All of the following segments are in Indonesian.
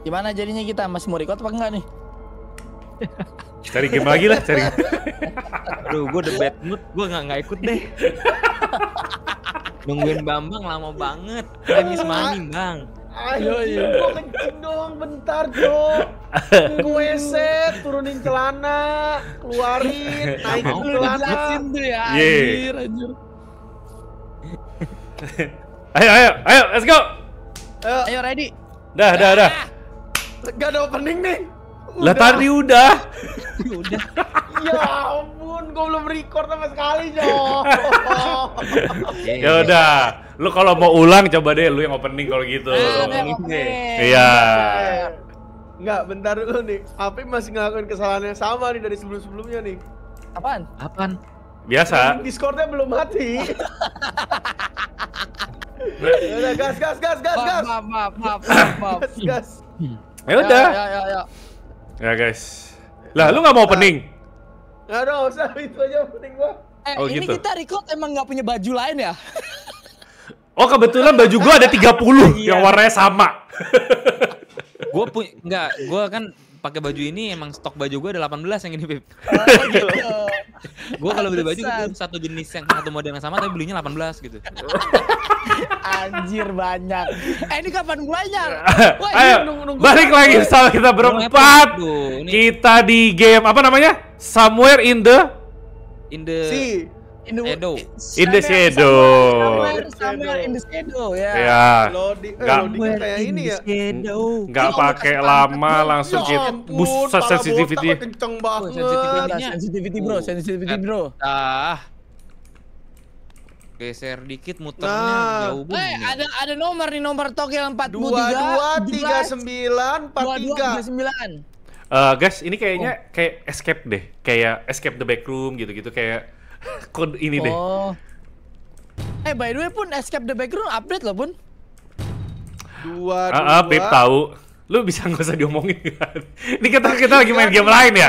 Gimana jadinya kita masih mau record apa enggak nih? cari game lagi lah, cari. Aduh, gue the bad mood, gue nggak nggak ikut deh. Nungguin Bambang lama banget. Time is Bang. Ayo, ayo. Gue kencing dong, bentar, Jo. Gue set, turunin celana, keluarin, mau celana. Tuh ya, anjir, ayo, ayo, ayo, let's go. Ayo, ayo ready. dah, dah. dah. Gak ada opening nih. Udah. Lah tadi udah. udah. ya ampun, gue belum record sama sekali, Jo. ya udah. Lu kalau mau ulang coba deh lu yang opening kalau gitu. Ah, iya. Enggak, bentar dulu nih. tapi masih ngelakuin kesalahan yang sama nih dari sebelum-sebelumnya nih. Apaan? Apaan? Biasa. Discordnya belum mati. Ya udah, gas, gas, gas, gas, gas. Maaf, maaf, maaf, maaf. Gas, gas. Hmm. Ya udah. Ya, ya, ya, ya, ya. guys. Lah lu nggak mau ya. pening? Ya, nggak ada usah itu aja pening gua. Eh, oh, ini gitu. kita record emang nggak punya baju lain ya? Oh kebetulan baju gua ada 30 iya. yang warnanya sama. gua punya nggak, Gua kan pakai baju ini emang stok baju gue ada 18 yang ini Pip. Oh, gitu. gue kalau beli baju gitu, satu jenis yang satu model yang sama tapi belinya 18 gitu. Anjir banyak. Eh ini kapan banyak? Ya. Wah, Ayo, nung -nung balik lagi sama kita berempat. Kita di game apa namanya? Somewhere in the in the sea in the Edo. In the shadow. Somewhere, in the shadow ya. Iya. Enggak eh, kayak ini ya. Enggak ya pakai lama langsung kita ya gitu. buset sensitivity. Kenceng banget. Sensitivity bro, sensitivity bro. Ah. Geser dikit muternya nah. jauh banget. Hey, eh, ada ada nomor nih nomor togel 43 2239 43. uh, guys, ini kayaknya oh. kayak escape deh. Kayak escape the back room gitu-gitu kayak Kode ini oh. deh. Eh, by the way pun Escape the Background update loh, Bun. Dua, ah, dua. Ah, Pip tahu. Lu bisa nggak usah diomongin kan? Ini kita kita lagi main game lain ya?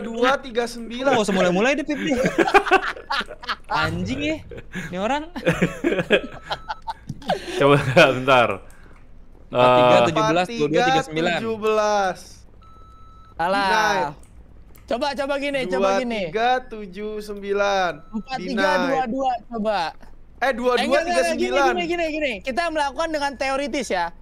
dua tiga sembilan. Gak usah oh, mulai-mulai deh, Pip. Anjing ya, ini orang. Coba bentar. Tiga eh, tujuh belas, dua dua tiga sembilan. Tujuh belas. Salah. Coba coba gini, 2, coba gini. 2 3 7 9. 4 3 2 2 coba. Eh 2 2 3 9. Gini gini gini. Kita melakukan dengan teoritis ya.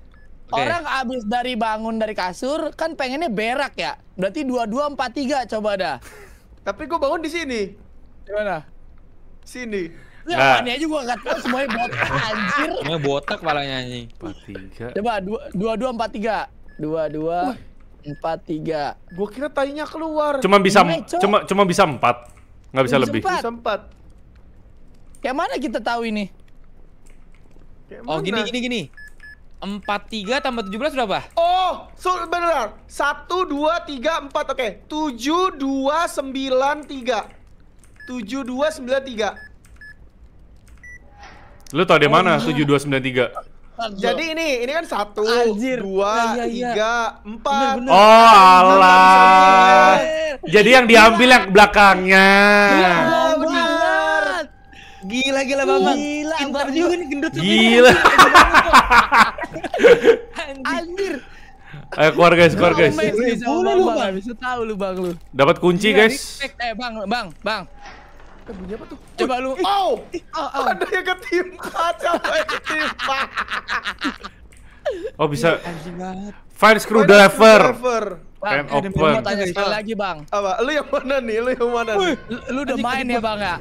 Okay. Orang habis dari bangun dari kasur kan pengennya berak ya. Berarti 2 2 4 3 coba dah. Tapi gua bangun di sini. Di mana? Sini. Ya, nah. ini aja gua enggak tahu semuanya botak anjir. Semuanya botak malah nyanyi. 4 3. Coba 2 2 4 3. 2 2 Empat tiga. Gue kira tainya keluar. Cuma bisa iya, cuma cuma bisa empat, nggak bisa, lebih. Empat. Bisa empat. Kayak mana kita tahu ini? Kayak oh mana? gini gini gini. Empat tiga tambah tujuh belas berapa? Oh, so, benar. Satu dua tiga empat. Oke, tujuh dua sembilan tiga. Tujuh dua sembilan tiga. Lu tau di mana? Oh, iya. Tujuh dua sembilan tiga. Jadi ini ini kan satu, Anjir. dua, ya, ya, ya. tiga, empat. Bener, bener. Oh Allah. Jadi yang diambil yang belakangnya. Gila, bener. Gila gila Bambang. Gila, Pintar juga nih gendut Gila. Anjir. Ayo keluar guys, keluar guys. bisa tahu lu Bang lu. Dapat kunci guys. Eh Bang, Bang, Bang kan bunyi apa tuh? Coba lu. Oh! oh, oh. Ada yang ketimpa, coba yang ketimpa. oh bisa. Anjing screw driver. screwdriver. open. tanya sekali lagi bang. Apa? Lu yang mana nih? Lu yang mana? Nih? Lu, lu udah main ya bang ya?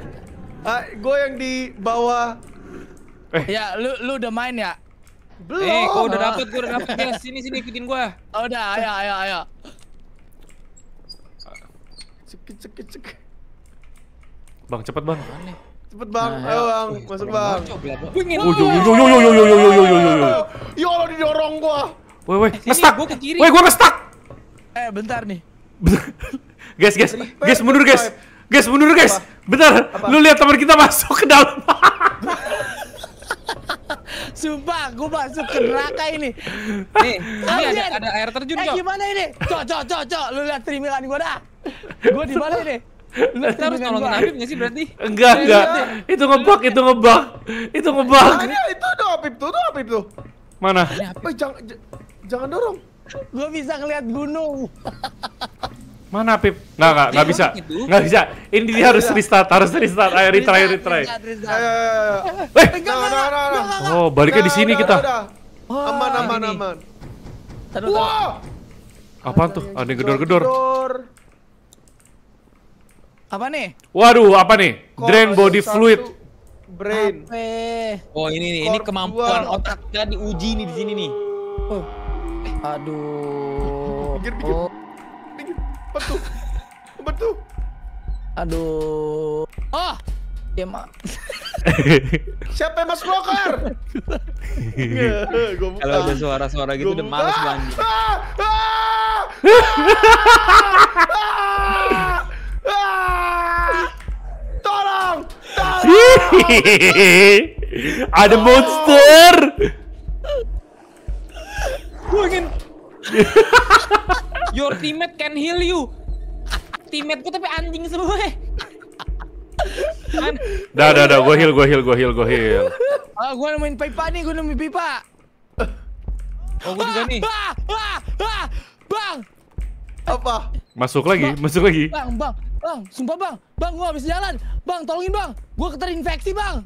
Ah, gue yang di bawah. Eh. Ya, lu lu udah main ya? Belum. Eh, kau udah dapet, gue udah dapet. Ya, sini sini ikutin gue. Oh, udah, ayo ayo ayo. Cek cek cek. Bang, cepet bang. Cepet bang, nah, ayo ya. bang, wih, masuk bang. Wingin. Oh, yo yo yo yo yo yo yo yo yo yo yo yo. Yo didorong gua. Woi woi, ngestak. Gua ke kiri. Woi, gua ngestak. Eh, bentar nih. guys, guys, guys mundur guys. Guys mundur guys. Bentar, lu lihat teman kita masuk ke dalam. Sumpah, gue masuk ke neraka ini. Nih, ini ada, ada air terjun, eh, Cok. Eh, gimana ini? Cok, cok, cok, cok. Lu lihat trimilan gue dah. Gue di mana ini? Kita harus nolongin Habib gak sih berarti? Enggak, iya, enggak. Itu ngebug, itu ngebug. Itu ngebug. itu tuh Habib tuh, tuh Habib tuh. Mana? Eh, jangan jangan dorong. Gua bisa ngeliat gunung. Mana Pip? Enggak, enggak, enggak bisa. Enggak gitu. bisa. Ini dia harus restart, harus restart. Ayo retry, retry. Eh, Oh, baliknya di sini kita. Aman, aman, aman. Wah! Apaan tuh? Ada yang gedor-gedor. gedor-gedor. Apa nih? Waduh, apa nih? Drain body fluid. Brain. Ape. Oh ini nih, ini kemampuan otak kita diuji nih di sini nih. Oh. Aduh. Pikir, pikir. Oh. Betul. Betul. Aduh. Oh. Ya Siapa yang mas broker? Kalau ada suara-suara gitu udah males banget. Ah! Tolong! Tolong! Ada monster! Gue ingin... Your teammate can heal you! Teammate gue tapi anjing semua An Dah, dah, dah, gue heal, gue heal, gue heal, gue heal Ah, gue nemuin pipa nih, gue nemuin pipa Oh, gue juga nih ah, ah, Bang! Apa? Masuk lagi, masuk lagi Bang, bang, Bang, sumpah bang. Bang, gua habis jalan. Bang, tolongin bang. Gua keterinfeksi bang.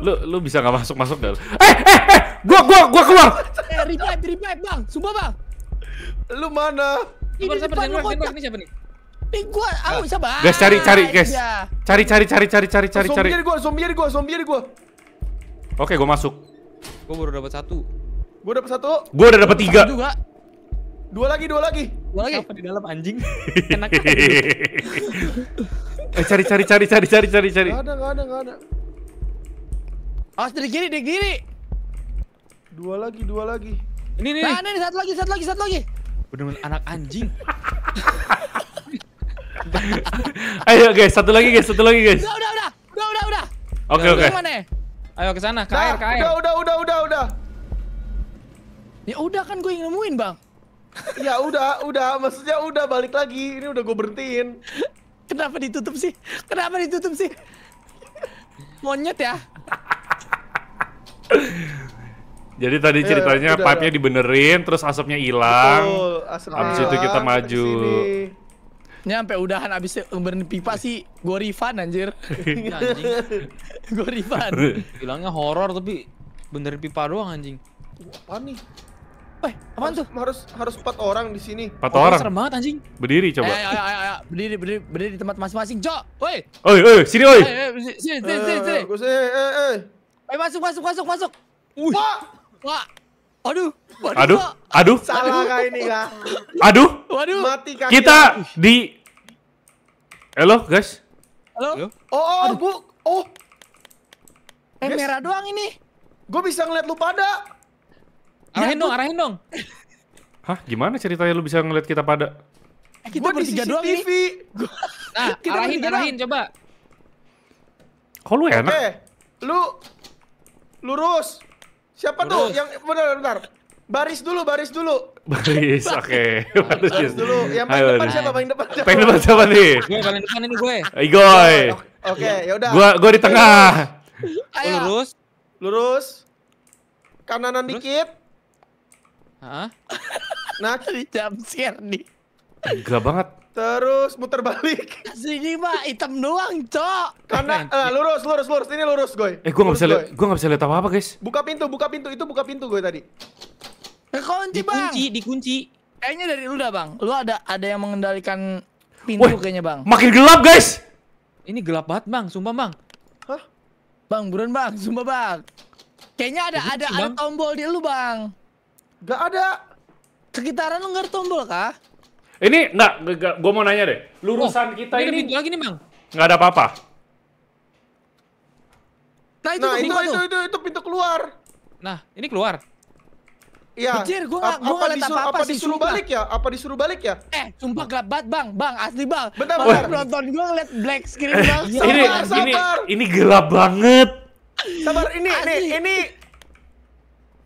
Lu lu bisa nggak masuk masuk gak? Eh, eh, eh, gua gua gua keluar. Eh, revive, revive bang. Sumpah bang. Lu mana? Ini siapa nih? Ini siapa nih? Ini eh, gua, aku siapa? Ah. Guys, cari cari guys. Cari cari cari cari cari cari cari. Zombie gua, zombie gua, zombie gua. Oke, gua masuk. Gua baru dapat satu. Gua dapat satu. Gua udah dapat tiga. Juga. Dua lagi, dua lagi. Gua lagi. Siapa di dalam anjing? Enak. eh cari cari cari cari cari cari cari. ada gak ada gak ada. oh, dari kiri dari kiri. Dua lagi dua lagi. Ini ini Nah, ini satu lagi satu lagi satu lagi. Bener-bener anak anjing. Ayo guys, satu lagi guys, satu lagi guys. Udah, udah, udah. Udah, udah, udah. Oke, oke. Mana? Ayo ke sana, ke nah, air, ke air. Udah, udah, udah, udah, udah. Ya udah kan gue yang nemuin, Bang ya udah, udah, maksudnya udah balik lagi. Ini udah gue berhentiin. Kenapa ditutup sih? Kenapa ditutup sih? Monyet ya. Jadi tadi iya, ceritanya ya, pipe-nya dibenerin, terus asapnya hilang. Abis itu kita maju. Ini sampai udahan abis benerin pipa sih, gue refund anjir. gue refund. Bilangnya horror tapi benerin pipa doang anjing. Apa nih? Eh, apaan harus, tuh? Harus harus empat orang di sini. Empat oh, orang. Serem banget anjing. Berdiri coba. Ayo, eh, ayo, ayo, ayo. Berdiri, berdiri, berdiri di tempat masing-masing. Jo, woi. Oi, oi, sini oi. Eh, eh, sini, sini, sini, sini. Gua sini, eh, eh. Eh, masuk, masuk, masuk, masuk. Wah. Wah. Aduh, waduh, aduh, aduh, salah kah ini kak? Aduh, waduh, mati kaki kita ya. di, halo guys, halo, oh, oh, aduh. bu, oh, eh guys. merah doang ini, Gua bisa ngeliat lu pada, Arahin dong, arahin dong. Hah, gimana ceritanya lu bisa ngeliat kita pada? Eh, kita gua bertiga doang TV. Nah, gua... Nah, kita arahin, arahin coba. Kok lu enak? Eh, lu lurus. Siapa lurus. tuh yang Bener, bentar. Baris dulu, baris dulu. Baris, oke. Okay. Baris, baris dulu. Yang paling depan siapa? Paling depan siapa? Paling depan siapa nih? Gue paling depan ini gue. Igoy. Oh, oke, yaudah. Gua, gua di tengah. Ayo. Lurus. Lurus. Kananan dikit. Hah? Nah, jam jam nih. Gila banget. Terus muter balik. Sini mah hitam doang, Cok. Karena uh, lurus, lurus, lurus. Ini lurus, Goy. Eh, gua nggak bisa lihat, gua nggak bisa lihat apa-apa, guys. Buka pintu, buka pintu. Itu buka pintu goy tadi. Dikunci, Bang. Dikunci, dikunci. Kayaknya dari lu dah, Bang. Lu ada ada yang mengendalikan pintu Woy, kayaknya, Bang. Makin gelap, guys. Ini gelap banget, Bang. Sumpah, Bang. Hah? Bang, buruan, Bang. Sumpah, Bang. Kayaknya ada ada ada tombol di lu, Bang. Gak ada. Sekitaran lu nggak tombol kah? Ini nggak, gue mau nanya deh. Lurusan oh, kita ini, ini lagi nih bang. Enggak ada apa-apa. Nah itu nah, itu, itu, itu, itu, pintu keluar. Nah ini keluar. Iya. Anjir, gua enggak gua enggak apa, apa, apa disuruh sumpah. balik ya? Apa disuruh balik ya? Eh, sumpah gelap banget, Bang. Bang, asli, Bang. Bentar, Pas bentar. nonton gua ngeliat black screen, Bang. sabar, ini, sabar. ini ini gelap banget. Sabar, ini asli. ini ini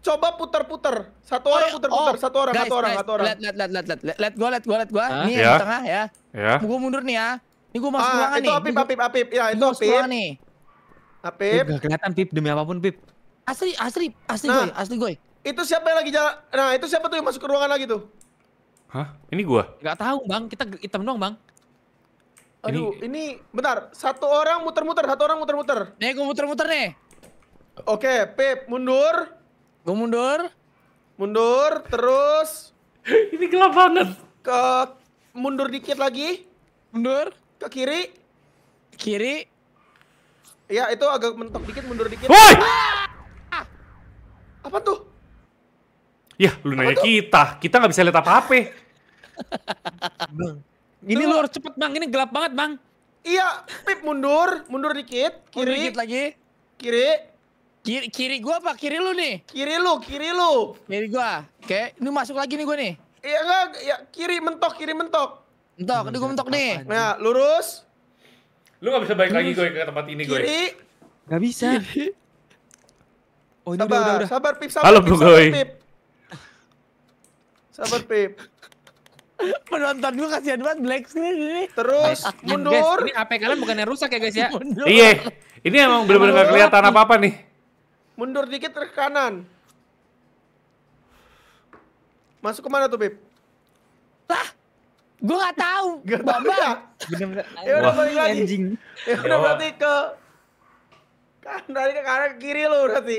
coba putar-putar. Satu oh, orang ya. putar-putar, oh, satu orang, guys, satu orang, guys, satu orang. Let let let let let let gua, let gua, let gua. Ah. Huh? Nih yeah. di tengah ya. Ya. Yeah. Gua mundur nih ya. Ini gua masuk ah, ruangan ah, nih. Itu Apip, Apip, Apip. Ya, itu Apip. nih. Apip. Enggak kelihatan Pip demi apapun Pip. Asli, asli, asli nah, gue, asli gue. Itu siapa yang lagi jalan? Nah, itu siapa tuh yang masuk ke ruangan lagi tuh? Hah? Ini gua? Gak tahu, Bang. Kita hitam doang, Bang. Aduh, ini, ini bentar. Satu orang muter-muter, satu orang muter-muter. Nih, gua muter-muter nih. Oke, Pip, mundur. Gue mundur. Mundur, terus. Ini gelap banget. Ke mundur dikit lagi. Mundur. Ke kiri. Kiri. Ya, itu agak mentok dikit, mundur dikit. Woi! Ah! Apa tuh? Ya, lu nanya tuh? kita. Kita nggak bisa lihat apa-apa. bang, ini lu harus cepet bang, ini gelap banget bang. Iya, pip mundur, mundur dikit, kiri. Mundur dikit lagi. Kiri. Kiri, kiri gua apa kiri lu nih? Kiri lu, kiri lu. Kiri gua. Oke, ini masuk lagi nih gua nih. Iya enggak, kan? ya kiri mentok, kiri mentok. Mentok, ini gua mentok nih. Nah, lurus. Lu gak bisa balik lagi gue ke tempat ini gue. Kiri. Gak bisa. Oh, ini sabar, udah, udah, Sabar, Pip, sabar, Halo, Pip, sabar, Pip. Sabar, Pip. Penonton gue kasihan banget black screen ini. Terus mundur. Guys, ini AP kalian bukannya rusak ya guys ya? Iya. Ini emang bener-bener gak kelihatan apa-apa nih. Mundur dikit ke kanan. Masuk kemana tuh, Bib? Lah, gua gak tahu. gak tahu ya? Bener-bener. Ya udah balik lagi. Anjing. Ya udah berarti ke kan dari ke kanan ke kiri lo berarti.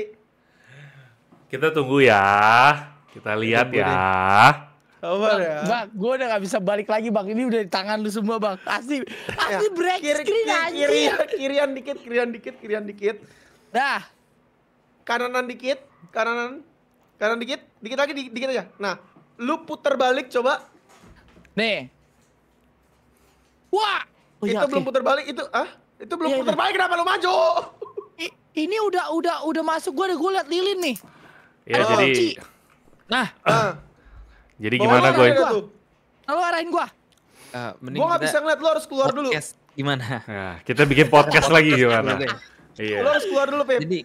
Kita tunggu ya. Kita lihat tunggu ya. Deh. Sabar ya. Bang, gua udah gak bisa balik lagi bang. Ini udah di tangan lu semua bang. Pasti, pasti ya. break kiri, screen kiri, kiri, kirian dikit, kirian dikit, kirian dikit. Dah kananan dikit, kananan kanan dikit, dikit lagi, dikit, dikit aja. Nah, lu putar balik coba. Nih. Wah. Oh, iya, itu ya, belum okay. putar balik itu ah? Itu belum ya, putar ya. balik kenapa lu maju? I, ini udah udah udah masuk gua udah gua liat lilin nih. Ya Aduh, jadi. Nah. Ah. Jadi gimana gue? Lalu nah, arahin gua. Uh, mending gua gak bisa ngeliat lo harus keluar podcast. dulu. Gimana? Nah, kita bikin podcast lagi gimana? Iya. Lo harus keluar dulu, Pep. Jadi,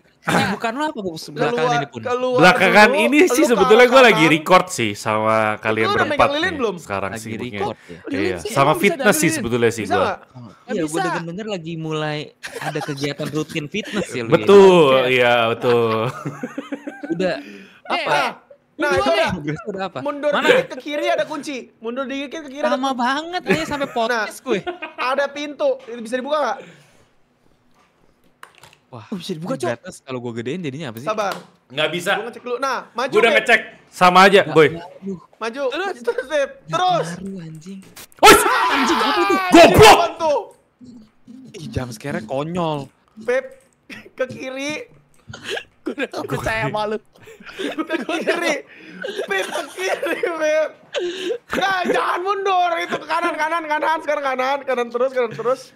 bukan lo apa belakangan ini pun. Keluar belakangan dulu, ini sih sebetulnya gue lagi record sih sama kalian berempat nih. Belum? Sekarang sih. Record, ya. Iya. Sama fitness sih sebetulnya sih gue. Oh, iya, iya gue udah denger lagi mulai ada kegiatan rutin fitness ya. ya. Betul, iya betul. Udah apa? Nah, itu ya. Udah apa? Mundur dikit ke kiri ada kunci. Mundur dikit ke kiri. Lama banget nih sampai nah, podcast gue. Ada pintu. Bisa dibuka gak? Wah, oh, bisa dibuka cok. kalau gue gedein jadinya apa sih? Sabar. Nggak bisa. Gue ngecek dulu. Nah, maju. Gue udah babe. ngecek. Sama aja, Nggak boy. Ngaruh. Maju. Terus, terus, Beb. Terus. Ngaruh, anjing. Oh, anjing apa itu? Goblok. Ih, jam sekarang konyol. Beb, ke kiri. gue udah percaya malu. ke kiri. Beb, ke kiri, Beb. Nah, jangan mundur. Itu ke kanan, kanan, kanan. Sekarang kanan, kanan terus, kanan terus.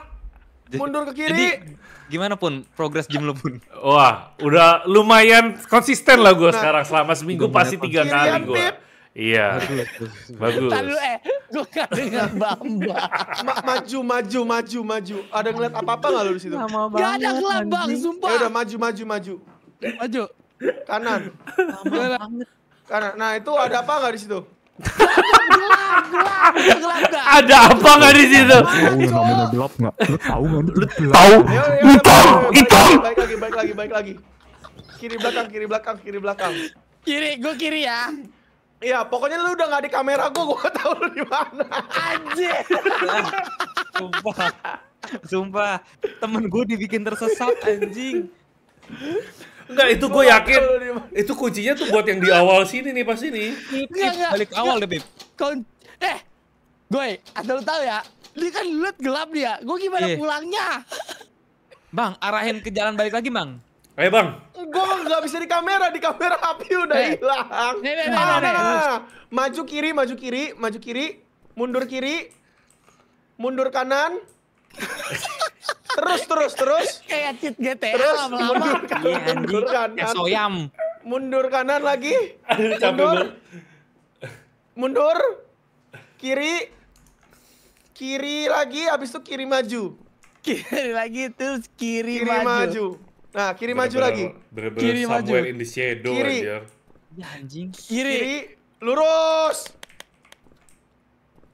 mundur ke kiri. Jadi, gimana pun progres gym lo pun? Wah, udah lumayan konsisten lah gue nah, sekarang selama seminggu pasti tiga kali gue. Iya. Bagus. Tadi eh, gue gak kan dengan Bamba. Ma maju, maju, maju, maju. Ada ngeliat apa-apa gak lu di situ? Gak ada gelap sumpah. Ya maju, maju, maju. Maju. Kanan. Kanan. Nah itu ada apa gak di situ? Ada apa nggak di situ? Tahu nggak namanya gelap nggak? tahu nggak? Kan? tahu? Itu. Baik lagi, baik lagi, baik lagi. Kiri belakang, kiri belakang, kiri belakang. Kiri, gue kiri ya. Iya, pokoknya lu udah nggak di kamera gue, gue tahu lu di mana. Aja. Sumpah. Sumpah, temen gue dibikin tersesat anjing. Enggak, itu gue yakin. Itu kuncinya tuh buat yang di awal sini nih pas ini. Balik awal deh, Bib. Eh, gue, asal lu tahu ya, ini kan lihat gelap dia. Gue gimana yeah. pulangnya? bang, arahin ke jalan balik lagi, Bang. Eh bang, gue nggak bisa di kamera, di kamera api udah eh. hilang. Nih, nih, nih, nih, Maju kiri, maju kiri, maju kiri, mundur kiri, mundur kanan. terus, terus, terus. Kayak cheat GTA terus, lama-lama. Mundur iya, kanan, iya, mundur kanan. soyam. Mundur kanan lagi. mundur. mundur kiri kiri lagi abis itu kiri maju kiri lagi terus kiri, kiri maju. maju nah kiri bener -bener, maju lagi bener -bener kiri maju in the shadow kiri Ya, anjing kiri. kiri lurus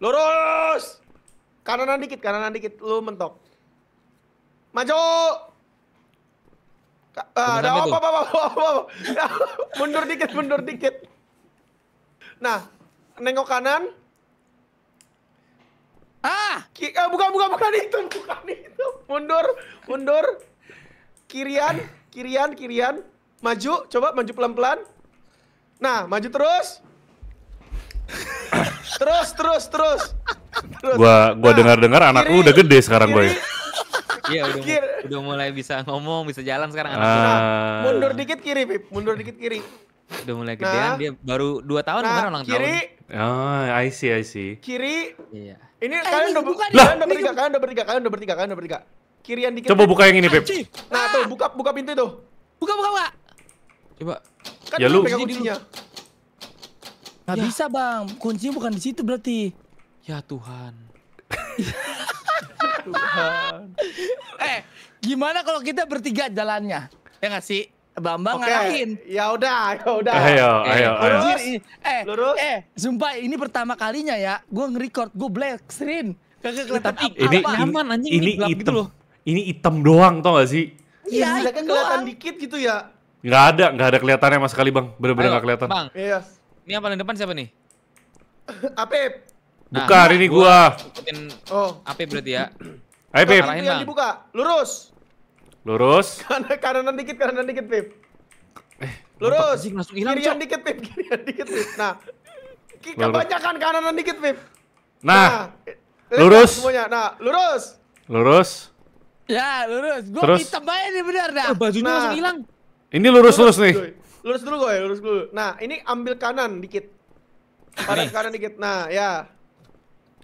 lurus kanan dikit kanan dikit lu mentok maju ah, ada Uh, apa, apa, apa, apa, apa, apa, mundur dikit, mundur dikit. Nah, nengok kanan, Ah, Buka, eh, bukan bukan bukan itu, bukan itu. Mundur, mundur. Kirian, kirian, kirian. Maju, coba maju pelan-pelan. Nah, maju terus. terus, terus, terus. terus. Gua gua nah, dengar-dengar anak lu udah gede sekarang, Boy. Iya, udah udah mulai bisa ngomong, bisa jalan sekarang anak ah. nah, mundur dikit kiri, Pip. Mundur dikit kiri. Udah mulai nah. gedean dia baru dua tahun nah, kan ulang tahun. Kiri. Oh, ah, I see, I see. Kiri. Iya. Ini eh, kalian udah buka lah. Ya? Kalian udah bertiga, kalian udah bertiga, kalian udah bertiga, kalian udah bertiga. Kirian dikit. Coba buka yang ini, Pip. Nah, ah. tuh buka buka pintu itu. Buka buka, Pak. Coba. Kan ya lu pegang kuncinya. Gak ya. bisa, Bang. Kuncinya bukan di situ berarti. Ya Tuhan. Tuhan. eh, gimana kalau kita bertiga jalannya? Ya nggak sih? Bambang okay. ngarahin. Ya udah, ya udah. Eh, ayo, eh, ayo, ayo. Lurus. Eh, lurus. Eh, sumpah ini pertama kalinya ya, gue nge-record, gue black screen. Kagak eh, kelihatan apa. Ini nyaman anjing ini hitam. Gitu loh. Ini hitam doang tau gak sih? Iya, ya, kan kelihatan dikit gitu ya. Gak ada, gak ada kelihatannya sama sekali bang. Bener-bener gak kelihatan. Bang, yes. Iya. ini yang paling depan siapa nih? Apep. Buka nah, hari ini gua. gua. Oh. Apep berarti ya. Ini Yang dibuka, lurus. Lurus. Kanan kanan dikit, kanan dikit, Pip. Eh, lurus. ini langsung hilang. Kirian dikit, Pip. Kirian dikit, Pip. Nah. Kebanyakan kanan dikit, Pip. Nah. nah lurus. Semuanya. Nah, lurus. Lurus. Ya, lurus. Gua Terus? hitam aja nih benar dah. Oh, bajunya nah. langsung hilang. Ini lurus-lurus nih. Lurus dulu gue, lurus dulu. Nah, ini ambil kanan dikit. Kanan kanan dikit. Nah, ya.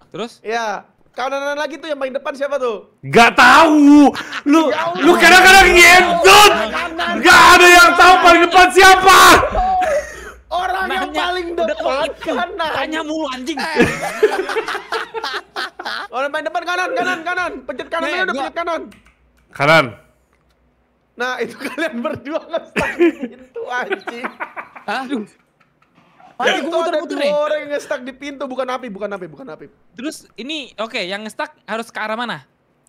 Terus? Ya kanan kanan lagi tuh yang paling depan siapa tuh? Gak tahu. Lu ya lu kadang-kadang ngentut. Gak ada yang tahu paling depan siapa. Orang yang paling depan kanan. Tanya mulu anjing. Eh. Orang paling depan kanan, kanan, kanan. Pencet kanan ya, aja ya, udah pencet kanan. Kanan. Nah, itu kalian berdua di pintu anjing. Aduh tadi gue muter-muter nih. Orang yang nge-stuck di pintu bukan api, bukan api, bukan api. Terus ini oke, okay, yang nge-stuck harus ke arah mana?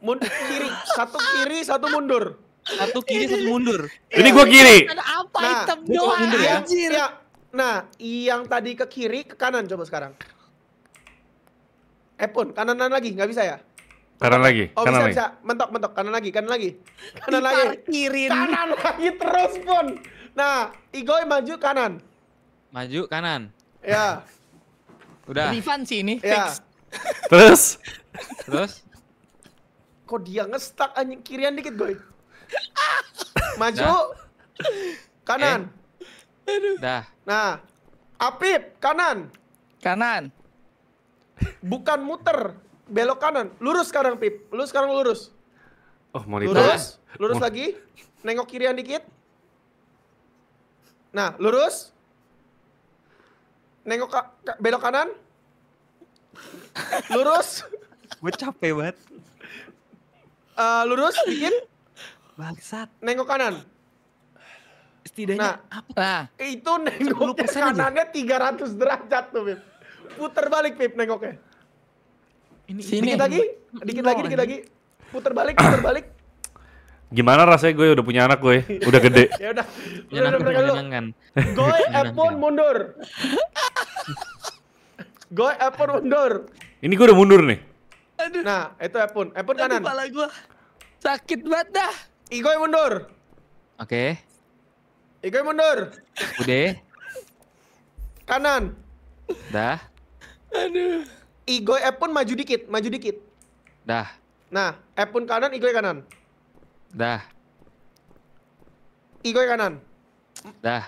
Mundur kiri, satu kiri, satu mundur. Satu kiri, satu mundur. Ini gue kiri. Ada apa nah, hitam doang mundur, ya? anjir. Ya, nah, yang tadi ke kiri ke kanan coba sekarang. Eh pun, kanan-kanan lagi, nggak bisa ya? Kanan lagi. Oh, kanan bisa, lagi. bisa. Mentok, mentok. Kanan lagi, kanan lagi. Kanan lagi. Kanan lagi terus, pun. Nah, Igoy maju kanan maju kanan. Ya. Udah. Rifan sih ini. Ya. Terus? Terus? Kok dia ngestak anjing kirian dikit, boy. Maju. Nah. Kanan. Eh, aduh. Dah. Nah. Apip, kanan. Kanan. Bukan muter, belok kanan. Lurus sekarang, Pip. lurus sekarang lurus. Oh, monitor. Lurus. Lurus Mon lagi. Nengok kirian dikit. Nah, lurus nengok ka, ka, belok kanan, lurus. Gue capek banget. Uh, lurus bikin Bangsat. Nengok kanan. Setidaknya nah, apa? Nah, itu nengoknya kanannya tiga ratus derajat tuh, Pip. Puter balik, Pip. nengoknya. Ini, Sini. Dikit lagi, dikit lagi, dikit lagi. Puter balik, puter balik. Gimana rasanya gue udah punya anak gue, udah gede. Ya, ya udah. udah, udah, Gue Apple mundur. gue Epon mundur. Ini gue udah mundur nih. Aduh. Nah, itu Epon Epon kanan. kepala gue sakit banget dah. Igoy mundur. Oke. Okay. Igoy mundur. Udah. kanan. Dah. Aduh. Igoy Epon maju dikit, maju dikit. Dah. Nah, Epon kanan, Igoy kanan. Dah. Igor kanan. Dah.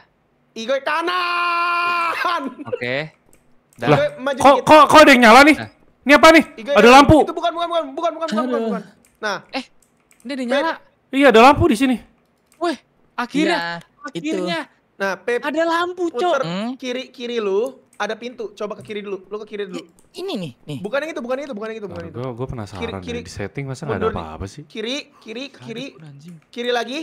Igor kanan. Oke. Okay. Dah. Lah, kok kok kok ada yang nyala nih? Nah. Ini apa nih? ada lampu. Itu bukan bukan bukan bukan bukan bukan, bukan, Nah, eh ini ada nyala. Iya, ada lampu di sini. Wih, akhirnya. Ya, akhirnya. Itu. Nah, Pep. Ada lampu, Cok. Hmm? Kiri kiri lu ada pintu. Coba ke kiri dulu. Lu ke kiri dulu. Ini nih, nih. Bukan yang itu, bukan yang itu, bukan yang itu, bukan yang itu. Gua, gua penasaran kiri, kiri, di setting masa enggak ada apa-apa sih? Kiri, kiri, kiri. Kiri lagi.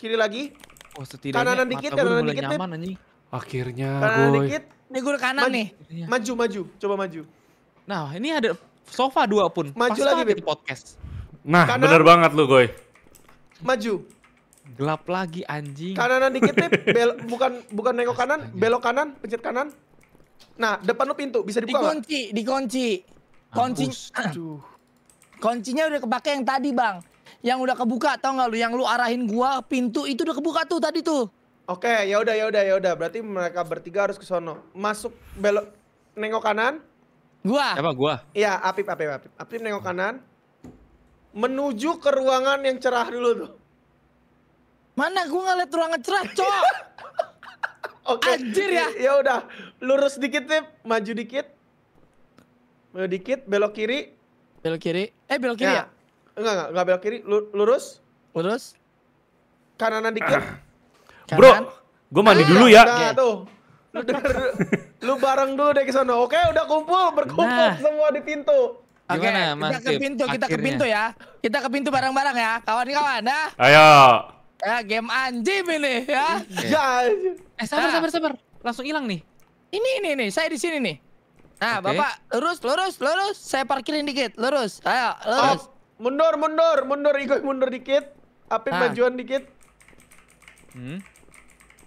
Kiri lagi. Oh, setidaknya kanan dikit, kanan dikit. Nyaman, anjing. Akhirnya kanan boy. dikit. Nih gue kanan maju, nih. Maju, maju. Coba maju. Nah, ini ada sofa dua pun. Maju Pas lagi di podcast. Nah, kanan. bener banget lu, Goy. Maju. Gelap lagi anjing. Kanan dikit nih, Bel bukan bukan nengok kanan, belok kanan, pencet kanan. Nah, depan lu pintu bisa dibuka. Dikunci, dikunci. Kunci. Kuncinya udah kepake yang tadi, Bang. Yang udah kebuka tau nggak lu yang lu arahin gua pintu itu udah kebuka tuh tadi tuh. Oke, okay, ya udah ya udah ya udah. Berarti mereka bertiga harus ke sono. Masuk belok nengok kanan. Gua. Siapa gua? Iya, Apip Apip Apip. Apip nengok kanan. Menuju ke ruangan yang cerah dulu tuh. Mana gua ngeliat ruangan cerah, cok. Oke. Okay. Anjir ya. Ya udah, lurus dikit nih, maju dikit. Maju dikit, belok kiri. Belok kiri. Eh, belok kiri ya? ya? Enggak, enggak, enggak belok kiri, lurus. Lurus. Kananan dikit. Kanan. Bro, gue mandi ah, dulu ya. Nah, okay. tuh. Lu, denger, lu bareng dulu deh ke sana. Oke, udah kumpul, berkumpul nah. semua di pintu. Oke, okay, kita ke pintu, kita ke pintu ya. Kita ke pintu bareng-bareng ya. Kawan-kawan, nah. Ayo. Ya, game anjing ini ya. Ya. Eh, sabar, nah. sabar, sabar. Langsung hilang nih. Ini, ini, ini. Saya di sini nih. Nah, okay. Bapak, lurus, lurus, lurus. Saya parkirin dikit, lurus. Ayo, lurus. Oh, mundur, mundur, mundur. Igoy mundur dikit. Api nah. majuan dikit. Hmm?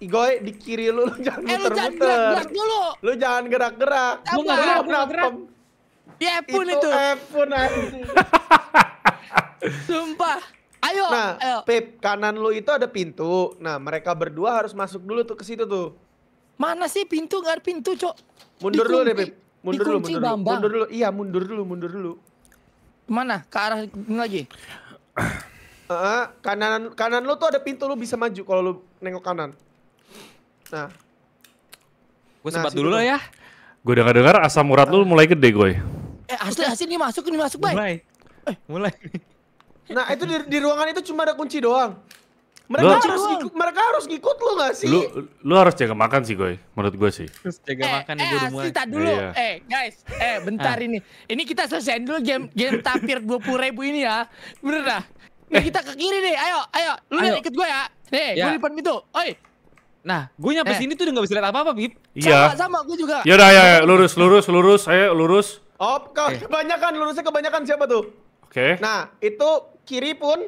Igoy di kiri lu, lu eh, jangan muter-muter. lu jangan gerak-gerak dulu. Lu jangan gerak-gerak. Lu nggak gerak, lu gerak. Di itu. Itu Epun anjing. Sumpah. Ayo, nah, ayo. Pip, kanan lu itu ada pintu. Nah, mereka berdua harus masuk dulu tuh ke situ tuh. Mana sih pintu? Gak ada pintu, Cok. Mundur dulu deh, Pip. Mundur dulu, mundur dulu. Mundur dulu. Iya, mundur dulu, mundur dulu. Mana? Ke arah ini lagi. Uh, kanan kanan lu tuh ada pintu lu bisa maju kalau lu nengok kanan. Nah. Gue nah, sempat dulu lah ya. Gue denger dengar asam urat uh. lu mulai gede, gue. Eh, asli asli ini masuk, ini masuk, mulai. Eh, mulai. Nah itu di, di ruangan itu cuma ada kunci doang. Mereka lu, harus ngikut, mereka harus ngikut lu gak sih? Lu, lu harus jaga makan sih, gue Menurut gue sih. Terus jaga eh, makan eh, gue Eh, dulu. Iya. Eh, guys. Eh, bentar ah. ini. Ini kita selesaiin dulu game game tapir 20 ribu ini ya. Bener dah. Nih eh. kita ke kiri nih. Ayo, ayo. Lu ayo. ikut gue ya. Nih, ya. gue depan pintu. Oi. Nah, gue nyampe eh. sini tuh udah gak bisa lihat apa-apa, Bib. Iya. Sama, sama. Gue juga. Yaudah, ya, ya. Lurus, lurus, lurus. Ayo, lurus. Oh, kebanyakan. Lurusnya kebanyakan siapa tuh? Oke. Okay. Nah, itu kiri pun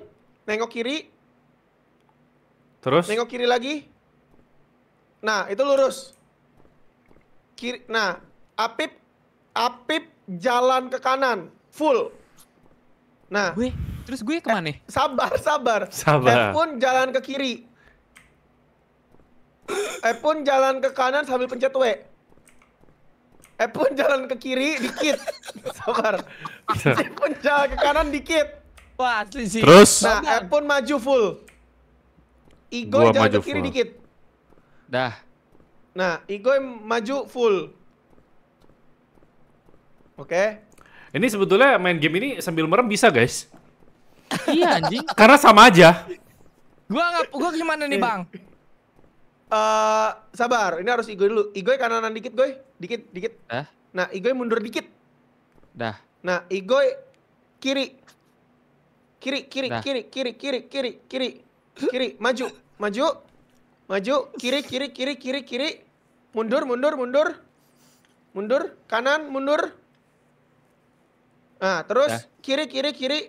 nengok kiri terus nengok kiri lagi nah itu lurus kiri nah apip apip jalan ke kanan full nah gue terus gue kemana eh, sabar sabar sabar F pun jalan ke kiri eh pun jalan ke kanan sambil pencet W eh pun jalan ke kiri dikit sabar eh pun jalan ke kanan dikit Wah, asli sih. Terus? Nah, Ed pun maju full. Igo jalan maju ke kiri full. dikit. Dah. Nah, Igo maju full. Oke. Okay. Ini sebetulnya main game ini sambil merem bisa, guys. iya, anjing. Karena sama aja. Gua nggak, gua gimana nih, Bang? Eh, uh, sabar. Ini harus Igo dulu. Igo kanan dikit, Goy. Dikit, dikit. Eh? Nah, Igo mundur dikit. Dah. Nah, Igo kiri kiri kiri nah. kiri kiri kiri kiri kiri kiri maju maju maju kiri kiri kiri kiri kiri mundur mundur mundur mundur kanan mundur nah terus nah. kiri kiri kiri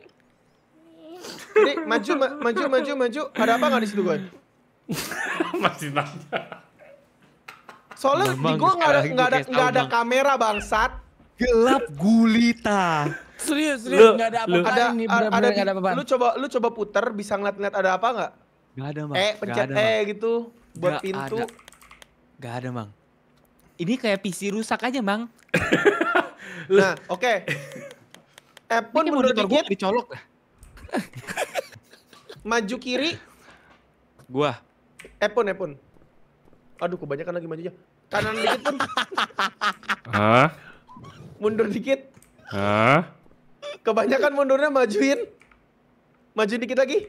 kiri maju ma maju maju maju ada apa nggak di situ gue masih nanya soalnya Memang di gue nggak ada nggak ada nggak ada kamera bangsat gelap gulita Serius, serius, enggak ada apa-apa kan, ada, nih, benar ada, ada apa-apa. Lu coba lu coba puter bisa ngeliat-ngeliat ada apa enggak? Enggak ada, Bang. Eh, pencet eh gitu buat gak pintu. Enggak ada. ada, Bang. Ini kayak PC rusak aja, Bang. nah, oke. Okay. Eh pun menurut gue dicolok ya? maju kiri. Gua. Epon, Epon. Aduh, kebanyakan lagi majunya. Kanan dikit pun. Hah? Mundur dikit. Hah? Kebanyakan mundurnya majuin. Majuin dikit lagi.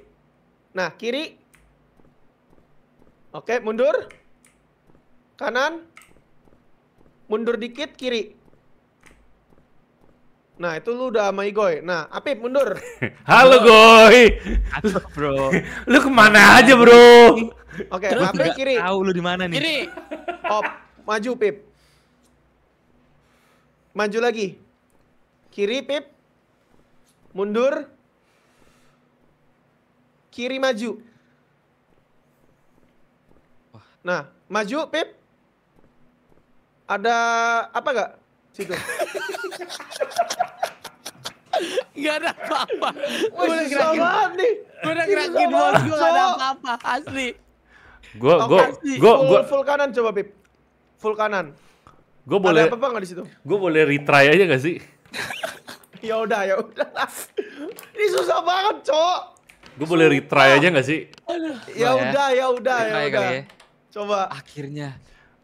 Nah, kiri. Oke, mundur. Kanan. Mundur dikit, kiri. Nah, itu lu udah sama Igoy. Nah, Apip, mundur. Halo, Goy. Halo, bro. lu kemana aja, bro? Oke, okay, kiri. Tahu lu di mana nih? Kiri. Op, maju, Pip. Maju lagi. Kiri, Pip. Mundur. Kiri maju. Nah, maju Pip. Ada apa gak? Situ. Gak ada apa-apa. Gue udah gerakin. nih Gue udah gerakin dua gue gak ada apa-apa. Asli. Gue, gue, gue, gue. Full kanan coba Pip. Full kanan. Gue boleh. Ada apa-apa gak disitu Gue boleh retry aja gak sih? ya udah ya udah. Ini susah banget, Cok. Gue boleh retry aja gak sih? Ya, ya udah, ya udah, ya udah. Ya. Coba. Akhirnya.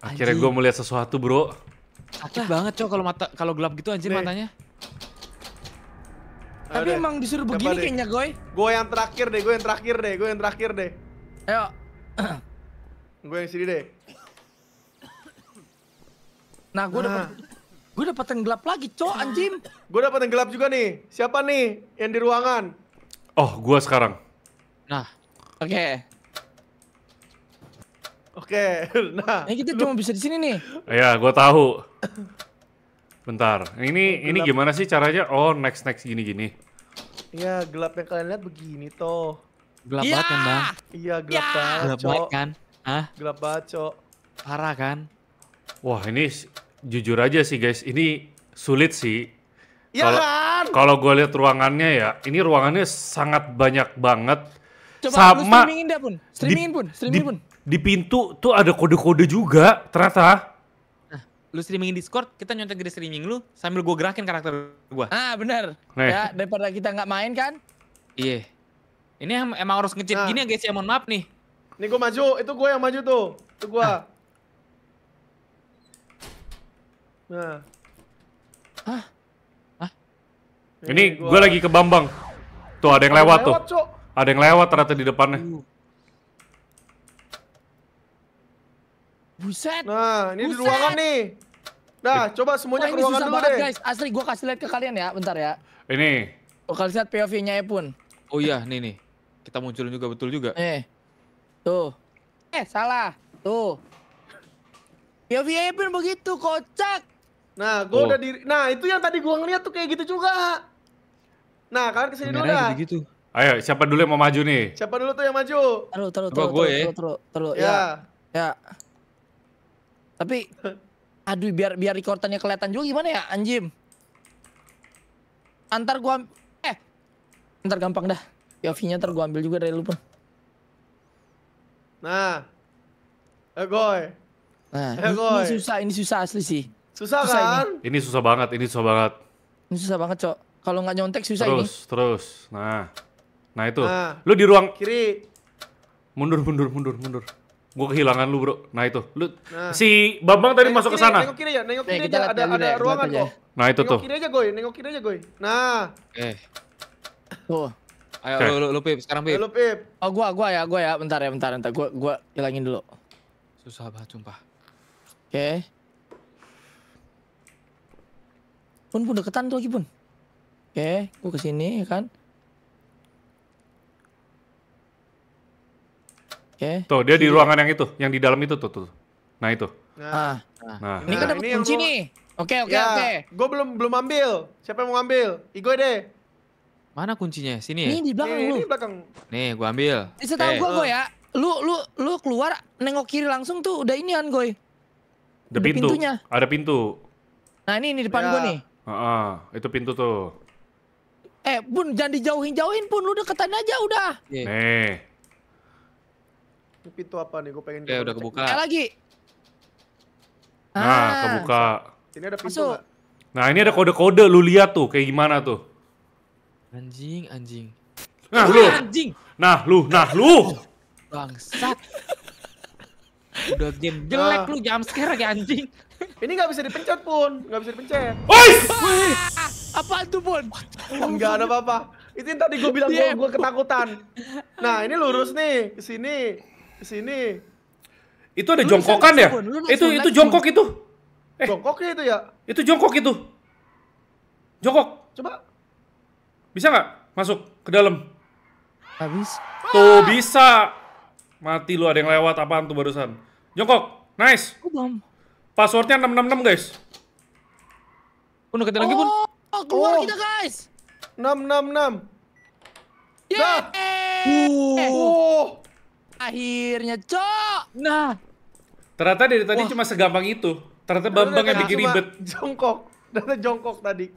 Akhirnya gue melihat sesuatu, Bro. Sakit banget, Cok, kalau mata kalau gelap gitu anjir Nih. matanya. Ya Tapi Aduh. emang disuruh begini kayaknya, Goy. Gue yang terakhir deh, gue yang terakhir deh, gue yang terakhir deh. Ayo. gue yang sini deh. Nah, gue nah. udah Gue dapet yang gelap lagi, cok iya. anjim. Gue dapet yang gelap juga nih. Siapa nih yang di ruangan? Oh, gue sekarang. Nah, oke. Okay. Oke, okay, nah. Ini kita lu... cuma bisa di sini nih. Iya, gue tahu. Bentar, ini oh, ini gimana sih caranya? Oh, next next gini gini. Iya, gelap yang kalian lihat begini toh. Gelap ya! banget kan bang? Iya, gelap ya! banget. Gelap banget kan? Ah, Gelap banget, cok. Parah kan? Wah, ini jujur aja sih guys, ini sulit sih. Ya kan? Kalau gue lihat ruangannya ya, ini ruangannya sangat banyak banget. Coba sama streamingin dia pun, streamingin pun, streamingin pun. Di pintu tuh ada kode-kode juga ternyata. Nah, lu streamingin Discord, kita nyontek di streaming lu sambil gue gerakin karakter gue. Ah benar. Ya daripada kita nggak main kan? Iya. Yeah. Ini emang harus ngecit nah. gini ya guys ya, mohon maaf nih. Nih gue maju, itu gue yang maju tuh. Itu gue. Nah. Hah? Eh, ini gue lagi ke Bambang. Tuh ada yang lewat, lewat tuh. Co. Ada yang lewat ternyata di depannya. Uh. Buset. Nah, ini Buset. di ruangan nih. Nah, coba semuanya Wah, ke ruangan dulu banget, deh. guys. Asli gue kasih lihat ke kalian ya, bentar ya. Ini. Oh, kalian lihat POV-nya ya, pun. Oh iya, nih nih. Kita munculin juga betul juga. Eh. Tuh. Eh, salah. Tuh. POV-nya ya, pun begitu, kocak. Nah, gua oh. udah di Nah, itu yang tadi gua ngeliat tuh kayak gitu juga. Nah, kalian kesini dulu dah. Gitu. Ayo, siapa dulu yang mau maju nih? Siapa dulu tuh yang maju? Terus, terus, terus, terus, terus, terus, ya. ya. Ya. Tapi, aduh, biar biar rekordannya kelihatan juga gimana ya, anjim? Antar gua, eh, antar gampang dah. ya nya ntar gua ambil juga dari lupa. Nah, eh Nah, eh, ini susah, ini susah asli sih. Susah, susah kan? Ini. ini susah banget, ini susah banget. Ini susah banget, Cok. Kalau nggak nyontek susah terus, ini. Terus, terus. Nah. Nah, itu. Nah, lu di ruang kiri. Mundur, mundur, mundur, mundur. Gue kehilangan lu, Bro. Nah, itu. Lu nah. si Bambang tadi nengok masuk ke sana. Nengok kiri ya, nengok eh, kiri aja. Ada ada ya, ruangan kok. Ya. Nah, itu nengok tuh. Nengok kiri aja, Goy. Nengok kiri aja, Goy. Nah. Eh. Tuh. Ayo okay. lu, lu, lu Pip, sekarang Pip. lu Pip. Oh gua gua ya, gua ya. Bentar ya, bentar, bentar. Gua gua hilangin dulu. Susah banget sumpah. Oke. Okay. Pun pun deketan tuh lagi pun. Oke, okay, gue kesini ya kan. Oke. Okay. Tuh dia di ruangan yang itu, yang di dalam itu tuh tuh. Nah itu. Nah, ah. nah. nah. ini kan dapat nah, kunci nih. Oke oke ya, oke. Gue belum belum ambil. Siapa yang mau ambil? Igo deh. Mana kuncinya? Sini ya. Ini di belakang Nih, lu. Ini belakang. Nih gue ambil. Eh, setahu gue gue ya. Lu lu lu keluar nengok kiri langsung tuh udah inian gue. Ada pintu. Pintunya. Ada pintu. Nah ini ini depan ya. gue nih. Ah, itu pintu tuh. Eh, Bun, jangan dijauhin-jauhin, Bun. Lu deketan aja udah. Yeah. Nih. Ini pintu apa nih? gua pengen Ya, udah kebuka. Eh, lagi. Nah, ah. kebuka. Ini ada pintu Nah, ini ada kode-kode. Lu lihat tuh kayak gimana tuh. Anjing, anjing. Nah, lu. Anjing. Nah, lu, nah, lu. Bangsat. Udah game jelek uh. lu jam scare lagi anjing. Ini nggak bisa dipencet pun, nggak bisa dipencet. Woi! apa itu pun? Enggak ada apa-apa. Itu yang tadi gue bilang gue gue ketakutan. Nah ini lurus nih, sini kesini, sini. Itu ada lu jongkokan ya? itu itu jongkok itu. Eh, jongkok ya itu ya? Itu jongkok itu. Jongkok. Coba. Bisa nggak masuk ke dalam? Habis. Tuh bisa. Mati lu ada yang lewat apaan tuh barusan. Jongkok, nice. Oh, belum. Passwordnya 666 guys. Pun deketin oh, lagi pun. Oh, keluar oh. kita guys. 666. Yeah. Uh. Oh. Akhirnya, Cok. Nah. Ternyata dari tadi Wah. cuma segampang itu. Ternyata Bambang yang bikin ribet. Jongkok. Ternyata jongkok tadi.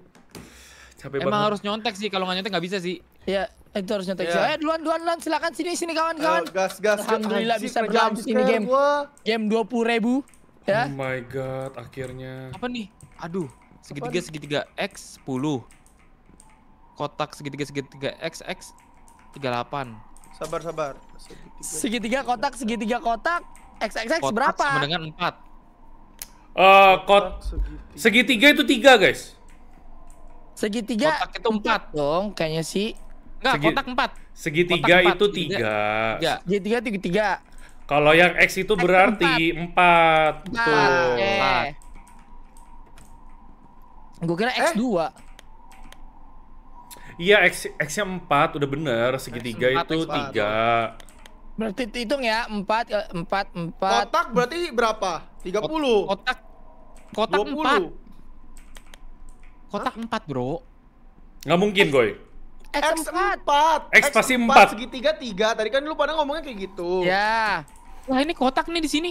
Capek Emang banget. harus nyontek sih, kalau nggak nyontek nggak bisa sih. Ya, itu harusnya iya. take yeah. Eh duluan duluan duluan. silakan sini sini kawan-kawan. Eh, gas gas. Alhamdulillah anjir, bisa berlanjut ini game. Gua. Game 20 ribu. Ya. Oh my god, akhirnya. Apa nih? Aduh, segitiga segitiga X 10. Kotak segitiga segitiga X X 38. Sabar sabar. Segitiga, segitiga kotak segitiga kotak X X X berapa? Eh, kotak Sama dengan 4. Uh, kot segitiga. segitiga itu tiga guys. Segitiga kotak itu empat dong kayaknya sih. Enggak, Segi, kotak 4. Segitiga kotak itu 3. Segitiga tiga. 3. Kalau yang X itu X berarti 4. empat. Betul. Empat. Gua kira X 2 eh? Iya, Eh. X, X-nya 4, udah bener. Segitiga X4, itu X4. 3. Berarti hitung ya, 4, 4, 4. Kotak berarti berapa? 30. Kotak, kotak 20. 4. Kotak Hah? 4, bro. Nggak mungkin, eh, Goy. X4. X pasti 4. Segitiga 3. Tadi kan lu pada ngomongnya kayak gitu. Ya. Wah, ini kotak nih di sini.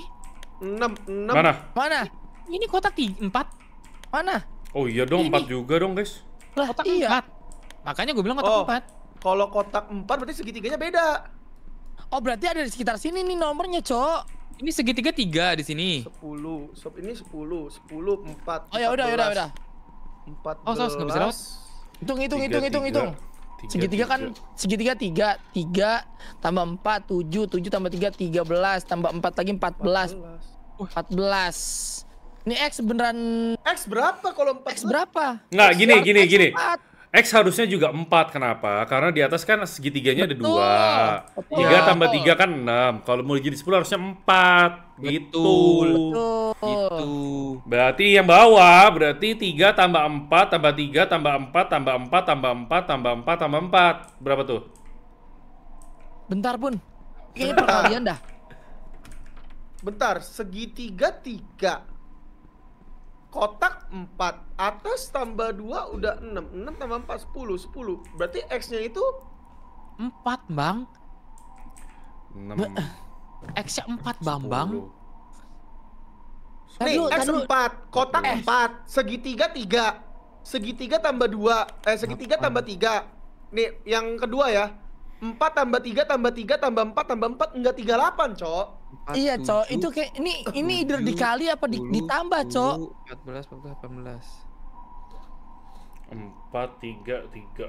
6 6. Mana? Mana? Ini kotak 4. Mana? Oh iya dong, ini. 4 juga dong, guys. Lah, kotak iya. 4. Makanya gue bilang kotak oh, 4. Kalau kotak 4 berarti segitiganya beda. Oh, berarti ada di sekitar sini nih nomornya, Cok. Ini segitiga tiga di sini. Sepuluh, Sob, ini sepuluh, sepuluh, empat. Oh ya udah, ya udah, ya udah. Empat. Oh, Sos enggak bisa lewat. Hitung, hitung, hitung, hitung, hitung segitiga kan segitiga tiga tiga tambah empat tujuh tujuh tambah tiga tiga belas tambah empat lagi empat belas empat belas ini X beneran X berapa kalau empat X berapa nggak gini gini gini X harusnya juga 4, kenapa? Karena di atas kan segitiganya betul, ada 2. Betul. 3 ya. tambah 3 kan 6. Kalau mau jadi 10 harusnya 4. Betul. Gitu. Betul. Gitu. Berarti yang bawah, berarti 3 tambah 4, tambah 3, tambah 4, tambah 4, tambah 4, tambah 4, tambah 4. Berapa tuh? Bentar pun. Kayaknya perkalian dah. Bentar, segitiga 3 kotak 4 atas tambah 2 udah 6 6 tambah 4 10 10 berarti X nya itu 4 bang 6 X nya 4 bang bang Nih X 4 kotak 4 eh. segitiga 3 segitiga tambah 2 eh segitiga tambah 3 nih yang kedua ya 4 tambah 3 tambah 3 tambah 4 tambah 4 enggak 38 cok 4, iya, cok. Itu kayak ini ini either dikali apa di, 10, ditambah, cok. 14 empat belas, empat tiga tiga.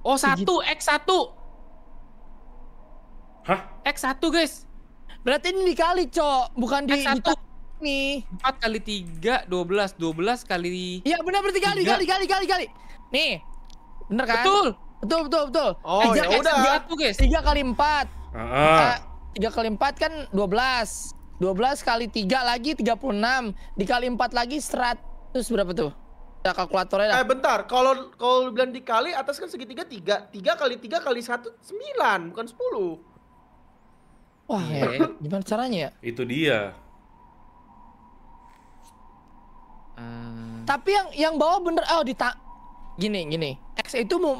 Oh, satu x satu? Hah? x satu guys. Berarti ini dikali, cok. Bukan di x Nih. Empat kali tiga, dua belas, dua belas kali Iya, benar berarti kali, kali kali kali kali kali. Nih. Bener kan? Betul. Betul betul betul. Oh ya udah. guys. Tiga kali empat. Tiga kali empat kan dua belas. Dua belas kali tiga lagi tiga puluh enam. Dikali empat lagi seratus berapa tuh? Ya kalkulatornya. Dah. Eh bentar. Kalau kalau bilang dikali atas kan segitiga tiga. Tiga kali tiga kali satu sembilan bukan sepuluh. Wah, yeah. Iya. gimana caranya ya? Itu dia. Eh. Tapi yang yang bawah bener oh di gini gini. X itu mau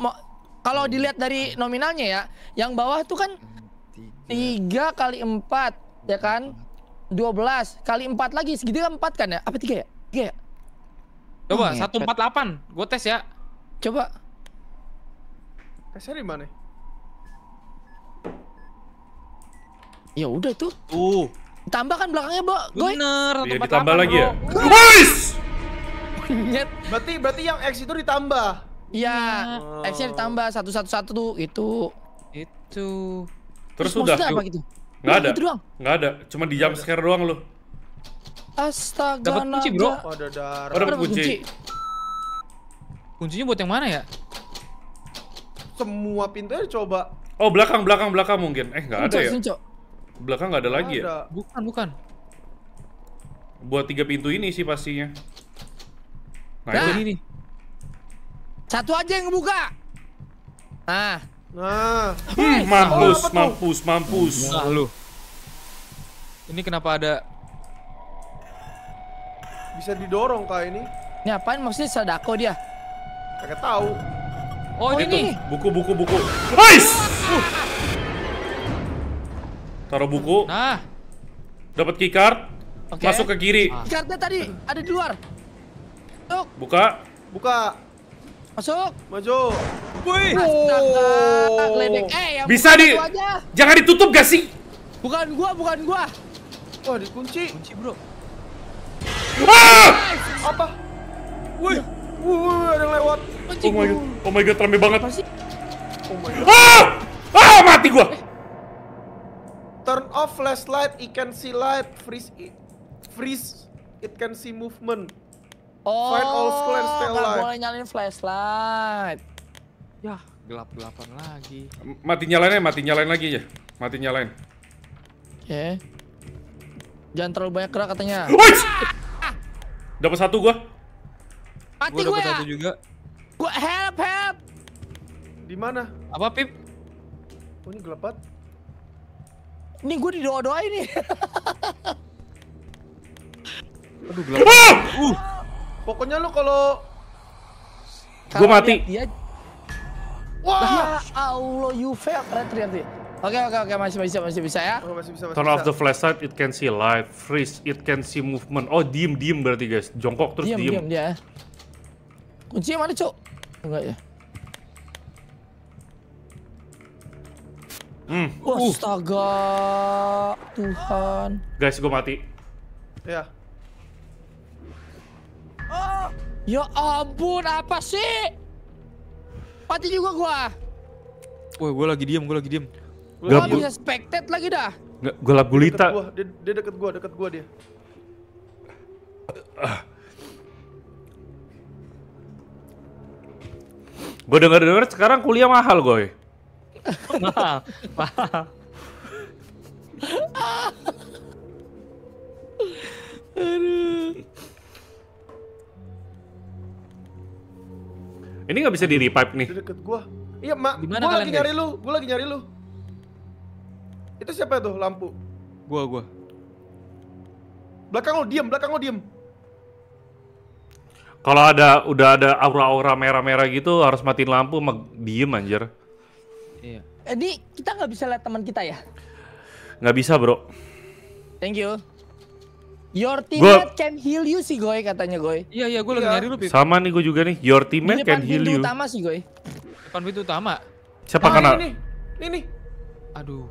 kalau dilihat dari nominalnya ya, yang bawah tuh kan tiga kali empat ya kan? dua belas kali empat lagi segitu kan empat kan ya? Apa tiga ya? Tiga. ya? Coba empat delapan, gue tes ya. Coba. Tesnya di mana? Ya udah tuh. Uh. Tambah kan belakangnya, Bo. Gue. Bener, ya, ditambah lagi ya. Guys. Berarti berarti yang X itu ditambah. Iya, iya. oh. FC ditambah satu satu satu tuh itu. Itu. Terus, Terus udah apa gitu? Nggak ada. Itu doang. Nggak ada. Cuma di jump scare doang lo. Astaga. Dapat kunci, Bro. Oh, ada kunci. Kuncinya buat yang mana ya? Semua pintu aja coba. Oh, belakang, belakang, belakang mungkin. Eh, nggak ada ya? Sinco. Belakang nggak ada lagi ya? ada. ya? Bukan, bukan. Buat tiga pintu ini sih pastinya. Nah, nah. ini nih. Satu aja yang buka. Ah. Nah. Nah. Hmm, mampus, oh, mampus, mampus, mampus. lu. Ini kenapa ada bisa didorong kah ini? Ini apain maksudnya sadako dia? Kagak tahu. Oh, oh ini. Buku buku buku. Guys. Uh. Taruh buku. Nah. Dapat keycard. Okay. Masuk ke kiri. Ah. Keycardnya tadi ada di luar. Tuk. Buka. Buka. Masuk. Masuk. Wih. Astaga, oh. Eh, yang Bisa di aja. Jangan ditutup gak sih? Bukan gua, bukan gua. Oh, dikunci. Kunci, Bro. Ah! Apa? Wih. Wuh, ada yang lewat. Kunci oh my god. Oh my god, rame banget. Apa sih? Oh my god. Ah! Ah, mati gua. Eh. Turn off flashlight, it can see light, freeze it. Freeze, it can see movement. Oh, Find all square stay alive. boleh nyalain flashlight. Ya, gelap-gelapan lagi. Mati nyalain ya, mati nyalain lagi ya. Mati nyalain. Oke. Okay. Jangan terlalu banyak gerak katanya. Ah! Dapat satu gua. Mati gua. Dapat ya? satu juga. Gua help help. Di mana? Apa Pip? Oh, ini gelap banget. Ini gua didoa-doain nih. Aduh gelap. Ah! Uh. Pokoknya lu kalau gua mati. Dia... Wah, ya Allah, you fail. Red, red, Oke, okay, oke, okay, oke, okay. masih bisa, masih bisa ya. Oh, masih bisa, masih Turn off the flashlight, it can see light, freeze, it can see movement. Oh, diem, diem berarti guys, jongkok terus diem. Diem, diem dia. Kuncinya mana, cuk? Enggak ya. Hmm. Astaga, uh. Tuhan. Guys, gue mati. Ya. Yeah. Ya ampun, apa sih? Mati juga gua. Woi, gua lagi diam gua lagi diam. Gua lagi bisa spectet lagi dah. gue lap gulita. Dia, dia, dia deket gua, deket gua dia. Gue denger denger sekarang kuliah mahal, goy. mahal. Aduh. Ini nggak bisa di repipe nih. Deket gua. Iya, Mak. Gua lagi guys? nyari lu. Gua lagi nyari lu. Itu siapa tuh lampu? Gua, gua. Belakang lo diam belakang lo diam. Kalau ada udah ada aura-aura merah-merah gitu harus matiin lampu mah diem anjir. Iya. Ini eh, kita nggak bisa lihat teman kita ya? Nggak bisa, Bro. Thank you. Your teammate gua... can heal you sih Goy katanya Goy. Iya iya gue lagi iya. nyari lu. Pip. Sama nih gue juga nih. Your teammate can heal you. Di depan pintu utama sih Goy. Depan pintu utama. Siapa ah, kenal? Ini, ini, Aduh.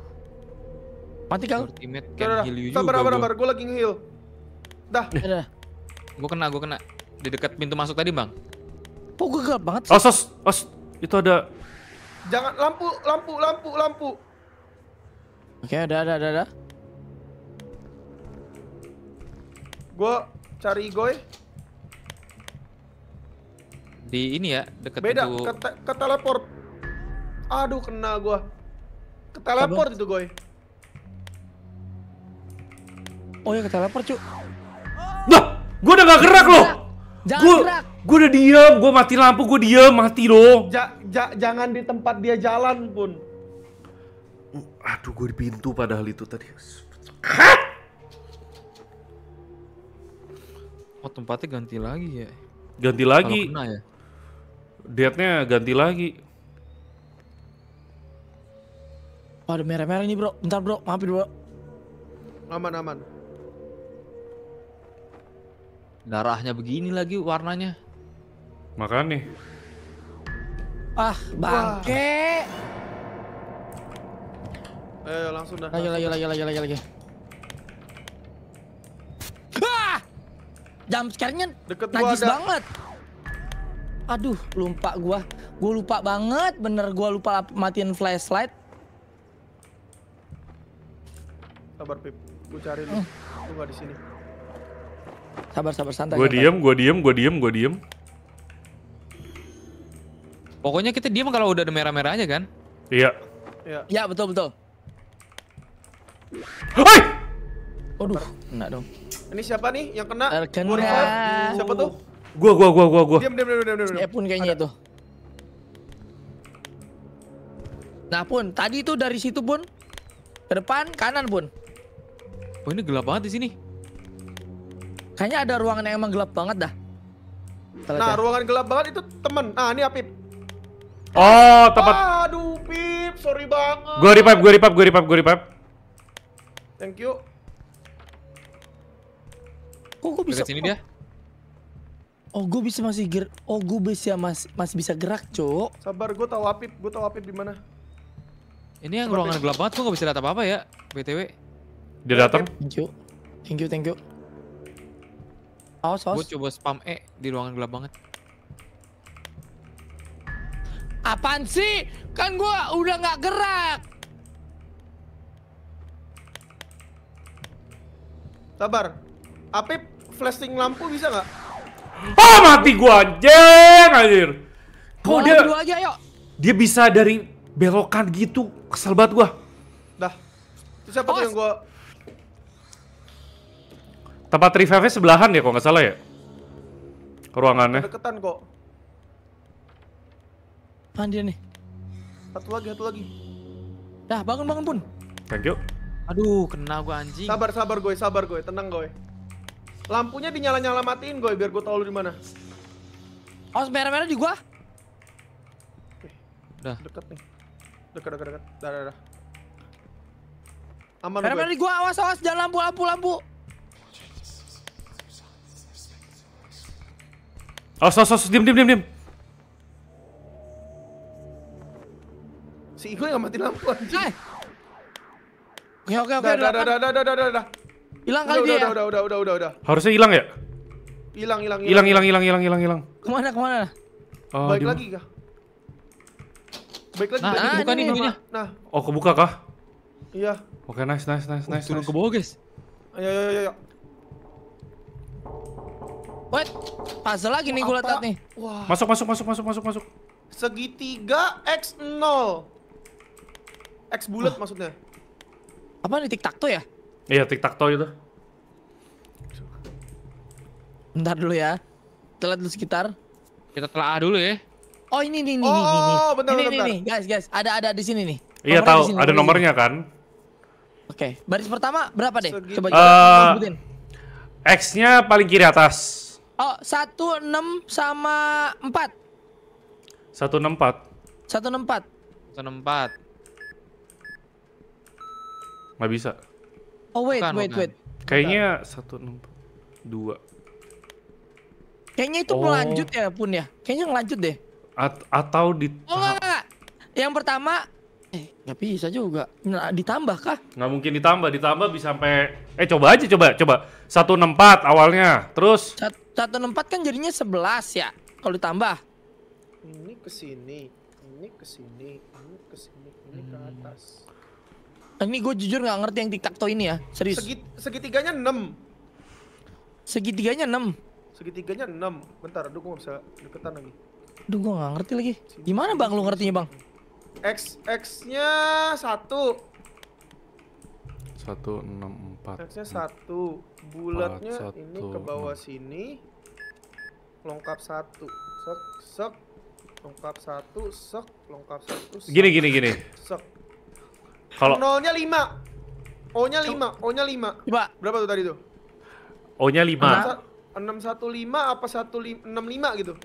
Mati kau. Your teammate can Dada, heal you. Sabar sabar sabar. Gue lagi ngeheal Dah. Gue kena gue kena. Di dekat pintu masuk tadi bang. Oh gue gelap banget sih. Osos os. Itu ada. Jangan lampu lampu lampu lampu. Oke okay, ada ada ada ada. Gue cari Igoy. Di ini ya, deket Beda, itu... ke, te ke teleport. Aduh, kena gue. Ke teleport itu, Goy. Oh ya, ke teleport, cu. Nah, gue udah gak gerak loh. Jangan gua, gerak. Gue udah diem, gue mati lampu, gue diem, mati loh. Ja, ja, jangan di tempat dia jalan pun. Uh, aduh, gue di pintu padahal itu tadi. Hah? Oh tempatnya ganti lagi ya? Ganti lagi. Kalo kena ya? Dietnya ganti lagi. Oh, ada merah-merah ini bro. Bentar bro, maaf bro. Aman aman. Darahnya begini lagi warnanya. Makanya. Ah, bangke. Wah. Ayo langsung dah. Ayo, ayo, ayo, ayo, ayo, ayo. jump scare-nya najis banget. Aduh, lupa gua. Gua lupa banget, bener gua lupa matiin flashlight. Sabar, Pip. Gua cari lu. Hmm. Lu gak di sini. Sabar, sabar, santai. Gua santai. diem, gua diem, gua diem, gua diem. Pokoknya kita diem kalau udah ada merah-merahnya kan? Iya. Iya. iya betul, betul. Hoi! Aduh, enggak dong. Ini siapa nih yang kena? Terkena. Eh, siapa tuh? Gua, gua, gua, gua, gua. Diam, diam, diam, diam, diam. pun kayaknya itu. Nah pun, tadi itu dari situ pun ke depan kanan pun. Oh ini gelap banget di sini. Kayaknya ada ruangan yang emang gelap banget dah. Telat nah ya. ruangan gelap banget itu temen. Nah ini Apip. Oh tempat. Aduh Pip, sorry banget. Gue repap, gue repap, gue repap, gue repap. Thank you. Kok gue bisa? sini dia. Oh, gue bisa masih ger Oh, gue bisa mas masih bisa gerak, Cok. Sabar, gue tahu apit Gue tahu apit di mana. Ini yang ruangan gelap banget, gue gak bisa lihat apa-apa ya. BTW. Dia datang. Thank you. Thank you, thank you. Awas, awas. Gue coba spam E di ruangan gelap banget. Apaan sih? Kan gue udah nggak gerak. Sabar, apa flashing lampu bisa nggak? Oh mati gua anjing anjir. Kok dia aja, yuk. Dia bisa dari belokan gitu. Kesel banget gua. Dah. Itu siapa oh, yang gua Tempat revive sebelahan ya kalau nggak salah ya? Ruangannya. Deketan kok. Apaan nih? Satu lagi, satu lagi. Dah, bangun bangun pun. Thank you. Aduh, kena gua anjing. Sabar, sabar gue, sabar gue, tenang gue. Lampunya dinyala-nyala matiin gue biar gue tau lu di mana. Oh, merah-merah di gua. Oke. Udah. Dekat nih. Dekat dekat dekat. Dah dah dah. Aman Merah-merah di gua, awas awas jangan lampu lampu lampu. Awas awas awas diam diam diam diam. Si Igo yang mati lampu anjing. Ya oke oke. Dah dah dah dah dah dah dah dah. Hilang kali udah, dia. Udah, udah, udah, udah, udah, udah. Harusnya hilang ya? Hilang, hilang, hilang. Hilang, hilang, hilang, hilang, hilang. Kemana, kemana? Oh, baik lagi kah? Baik lagi, nah, baik nah, ini, Nah. Oh, kebuka kah? Iya. Oke, okay, nice, nice, nice, oh, nice. Turun nice. ke bawah, guys. Ayo, ayo, ayo, ayo. Wait, puzzle lagi nih gue liat nih. Wah. Masuk, masuk, masuk, masuk, masuk, masuk. Segitiga X0. X bulat maksudnya. Apa nih tiktak tuh ya? Iya, tiktok toy itu. Bentar dulu ya. telat dulu sekitar. Kita telah dulu ya. Oh, ini nih, nih nih nih. Oh, bentar, ini, bentar, ini, oh, oh, bentar. guys, guys, ada ada di sini nih. Iya, tahu, ada nomornya kan? Oke, baris pertama berapa deh? Segini. Coba uh, X-nya paling kiri atas. Oh, enam sama 4. 1 6 empat. Enggak bisa. Oh wait, bukan, wait, bukan. wait. Kayaknya satu enam dua. Kayaknya itu oh. melanjut ya pun ya. Kayaknya ngelanjut deh. At atau di. Oh enggak. Yang pertama Eh, nggak bisa juga. Nah, ditambah kah? Nggak mungkin ditambah. Ditambah bisa sampai... Eh, coba aja, coba. Coba. 164 awalnya. Terus? 164 kan jadinya 11 ya? Kalau ditambah. Ini ke sini. Ini ke sini. Ini ke sini. Ini ke atas. Nah, ini gue jujur nggak ngerti yang tiktok ini ya, serius. Segi, segitiganya enam, Segitiganya 6. Segitiganya 6. Bentar, aduh gue gak bisa deketan lagi. Aduh gue gak ngerti lagi. Gimana Bang lu ngertinya, Bang? X X-nya satu. Satu enam empat. X-nya satu. Bulatnya 4, ini ke bawah sini. Lengkap satu, Sek sek lengkap satu, sek lengkap satu. gini gini gini. Sek. Kalau nolnya lima, O-nya lima, O-nya lima. Mbak. Berapa tuh tadi tuh? O-nya lima. Enam satu lima apa satu enam lima gitu?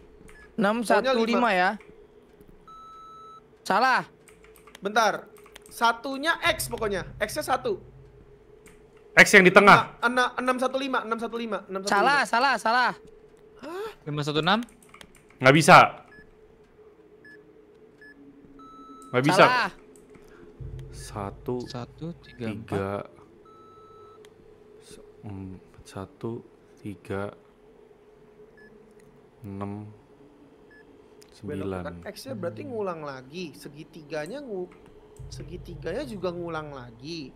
Enam satu lima ya. Salah. Bentar. Satunya X pokoknya. X-nya satu. X yang di tengah. Enam satu lima, enam satu lima, enam satu Salah, salah, salah. Lima satu enam? Gak bisa. Gak bisa. Salah satu satu tiga, tiga satu tiga enam sembilan x nya berarti hmm. ngulang lagi segitiganya ngu segitiganya juga ngulang lagi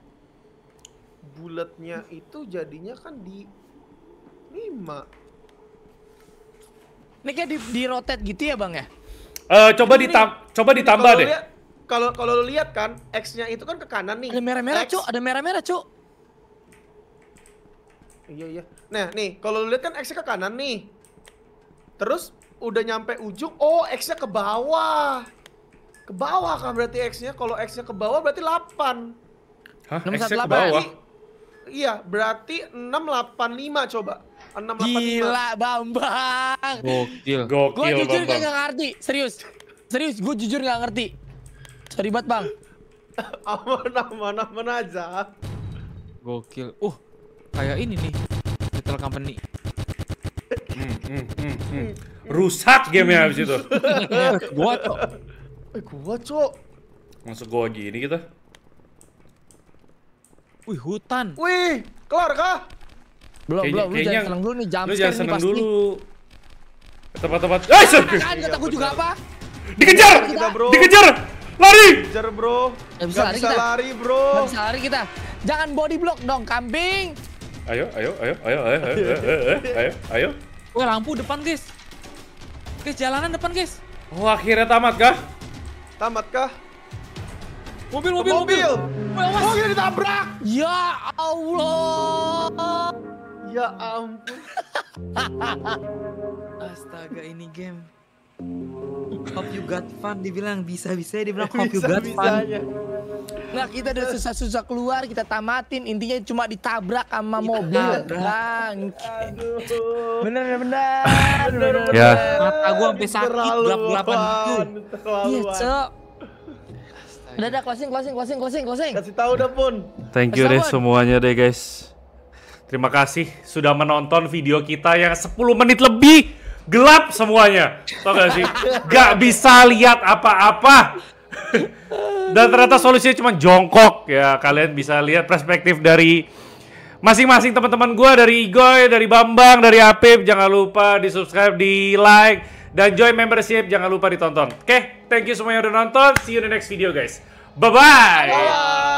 bulatnya itu jadinya kan di lima ini kayak di, di rotate gitu ya bang ya? Uh, coba, ditambah coba ditambah deh. Kalau kalau lu lihat kan, X-nya itu kan ke kanan nih. Ada merah-merah, Cuk. Ada merah-merah, Cuk. Iya, iya. Nah, nih, kalau lu lihat kan X-nya ke kanan nih. Terus udah nyampe ujung, oh X-nya ke bawah. Ke bawah kan berarti X-nya. Kalau X-nya ke bawah berarti 8. Hah? X-nya ke bawah? Iya, berarti 685 coba. 685. Gila, Bambang. Gokil. Gokil, Gue jujur gak ngerti, serius. Serius, gue jujur gak ngerti. Sorry banget bang. aman aman aman aja. Gokil. Uh, kayak ini nih. Little Company. Hmm, hmm, hmm, hmm. Rusak gamenya abis itu. gua cok. Eh gua cok. Masuk gua gini kita. Wih hutan. Wih kelar kah? Belum belum. Lu jangan seneng dulu nih jam. Lu jangan seneng dulu. Tempat-tempat. Eh, kata juga apa? Dikejar! Dikejar! Lari! Kejar bro. Gak bisa, Gak lari, bisa kita. lari bro. Gak bisa lari kita. Jangan body block dong, kambing. Ayo, ayo, ayo, ayo, ayo, ayo, ayo, ayo, ayo. Wah lampu depan guys. Guys, jalanan depan guys. Oh akhirnya tamat kah? Tamat kah? Mobil, mobil, mobil. Mobil, mobil ditabrak. Ya Allah. Ya ampun. Astaga ini game. Hope you got fun dibilang bisa-bisa ya dibilang hope you got fun. Nah kita udah susah-susah keluar kita tamatin intinya cuma ditabrak sama iya, mobil bang. Bener bener. bener, bener. Ya. Mata gua sampai sakit gelap-gelapan itu. Iya cok. Udah udah closing closing closing closing closing. Kasih tahu dah pun. Thank you deh semuanya deh guys. Terima kasih sudah menonton video kita yang 10 menit lebih gelap semuanya. Tau gak sih? Gak bisa lihat apa-apa. Dan ternyata solusinya cuma jongkok ya. Kalian bisa lihat perspektif dari masing-masing teman-teman gue dari Igoy, dari Bambang, dari Apip. Jangan lupa di subscribe, di like, dan join membership. Jangan lupa ditonton. Oke, okay? thank you semua yang udah nonton. See you in the next video guys. Bye-bye. bye bye